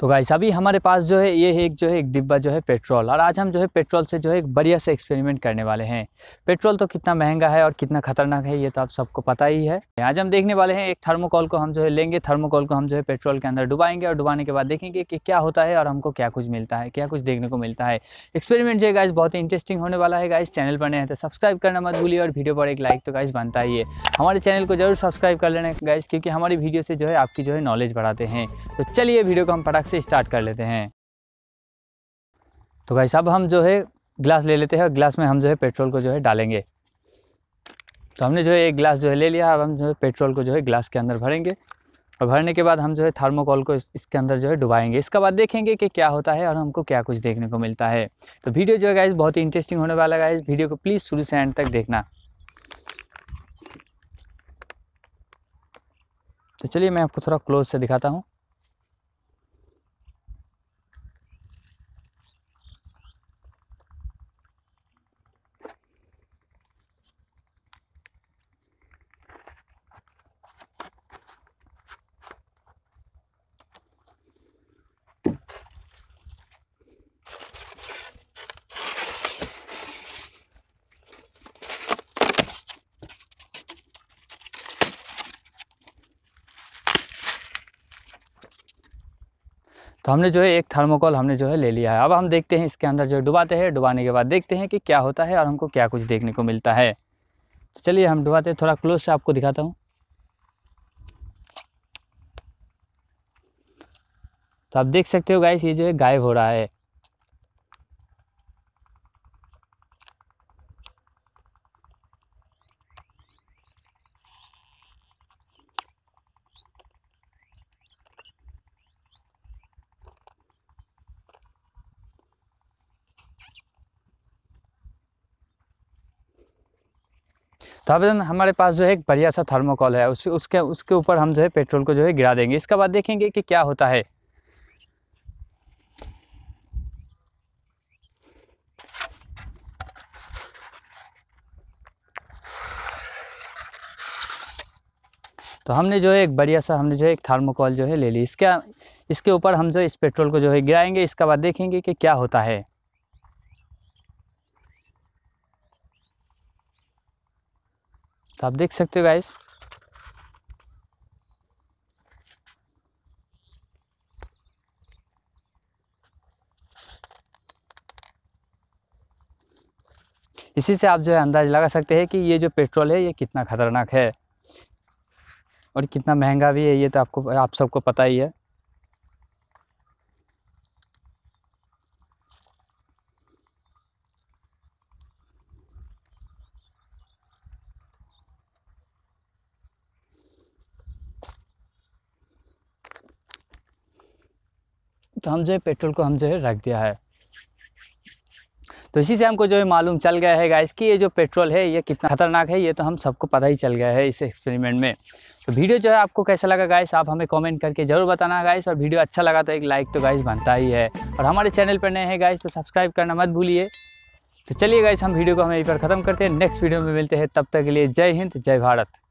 तो गाइस अभी हमारे पास जो है ये एक जो है एक डिब्बा जो है पेट्रोल और आज हम जो है पेट्रोल से जो है एक बढ़िया से एक्सपेरिमेंट करने वाले हैं पेट्रोल तो कितना महंगा है और कितना खतरनाक है ये तो आप सबको पता ही है आज हम देखने वाले हैं एक थर्मोकॉल को हम जो है लेंगे थर्मोकॉल को हम जो है पेट्रोल के अंदर डुबाएंगे और डुबाने के बाद देखेंगे कि क्या होता है और हमको क्या कुछ मिलता है क्या कुछ देखने को मिलता है एक्सपेरिमेंट जो है गाइज बहुत ही इंटरेस्टिंग होने वाला है गाइज चैनल पर नहीं है तो सब्सक्राइब करना मत भूलिए और वीडियो पर एक लाइक तो गाइज बनता ही है हमारे चैनल को जरूर सब्सक्राइब कर लेना गाइज क्योंकि हमारी वीडियो से जो है आपकी जो है नॉलेज बढ़ाते हैं तो चलिए वीडियो को हम पढ़ा से स्टार्ट कर लेते हैं तो भाई साहब हम जो है ग्लास ले लेते हैं और ग्लास में हम जो है पेट्रोल को जो है डालेंगे तो हमने जो है एक ग्लास जो है ले लिया अब हम जो है पेट्रोल को जो है ग्लास के अंदर भरेंगे और भरने के बाद हम जो है थर्मोकॉल को इस, इसके अंदर जो है डुबाएंगे इसके बाद देखेंगे कि क्या होता है और हमको क्या कुछ देखने को मिलता है तो वीडियो जो है गाइज बहुत ही इंटरेस्टिंग होने वाला है इस वीडियो को प्लीज़ शुरू से एंड तक देखना तो चलिए मैं आपको थोड़ा क्लोज से दिखाता हूँ तो हमने जो है एक थर्मोकॉल हमने जो है ले लिया है अब हम देखते हैं इसके अंदर जो है डुबाते हैं डुबाने के बाद देखते हैं कि क्या होता है और हमको क्या कुछ देखने को मिलता है तो चलिए हम डुबाते हैं थोड़ा क्लोज से आपको दिखाता हूँ तो आप देख सकते हो गाइस ये जो है गायब हो रहा है तो अब हमारे पास जो है एक बढ़िया सा थर्मोकॉल है उस, उसके उसके ऊपर हम जो है पेट्रोल को जो है गिरा देंगे इसके बाद देखेंगे कि क्या होता है तो हमने जो है एक बढ़िया सा हमने जो है एक थर्मोकॉल जो है ले ली इसके इसके ऊपर हम जो इस पेट्रोल को जो है गिराएंगे इसके बाद देखेंगे कि क्या होता है तो आप देख सकते हो गाइस इसी से आप जो है अंदाज लगा सकते हैं कि ये जो पेट्रोल है ये कितना ख़तरनाक है और कितना महंगा भी है ये तो आपको आप सबको पता ही है तो हम जो है पेट्रोल को हम जो है रख दिया है तो इसी से हमको जो है मालूम चल गया है गाइस कि ये जो पेट्रोल है ये कितना खतरनाक है ये तो हम सबको पता ही चल गया है इस एक्सपेरिमेंट में तो वीडियो जो है आपको कैसा लगा गाइस आप हमें कमेंट करके ज़रूर बताना गाइस और वीडियो अच्छा लगा तो एक लाइक तो गाइस बनता ही है और हमारे चैनल पर नए हैं गाइस तो सब्सक्राइब करना मत भूलिए तो चलिए गाइस हम वीडियो को हम यहीं पर ख़त्म करते हैं नेक्स्ट वीडियो में मिलते हैं तब तक के लिए जय हिंद जय भारत